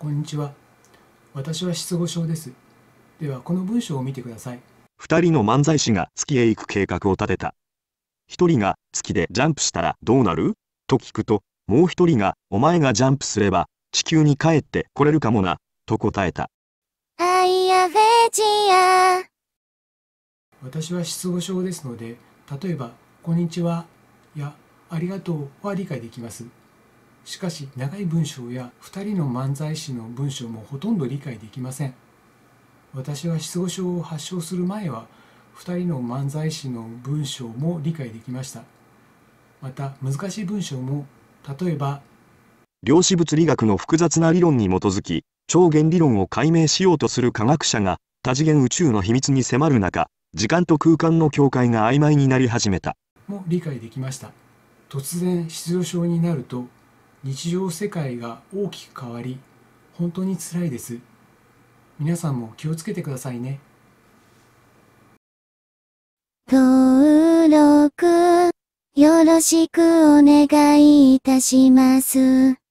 こんにちは。私は失語症です。では、この文章を見てください。二人の漫才師が月へ行く計画を立てた。一人が月でジャンプしたらどうなると聞くと、もう一人がお前がジャンプすれば地球に帰ってこれるかもな、と答えた。アイアベジア。私は失語症ですので、例えば、こんにちはやありがとうは理解できます。しかし長い文章や2人の漫才師の文章もほとんど理解できません私は失語症を発症する前は2人の漫才師の文章も理解できましたまた難しい文章も例えば量子物理学の複雑な理論に基づき超弦理論を解明しようとする科学者が多次元宇宙の秘密に迫る中時間と空間の境界が曖昧になり始めたも理解できました突然失語症になると日常世界が大きく変わり本当につらいです皆さんも気をつけてくださいね登録よろしくお願いいたします。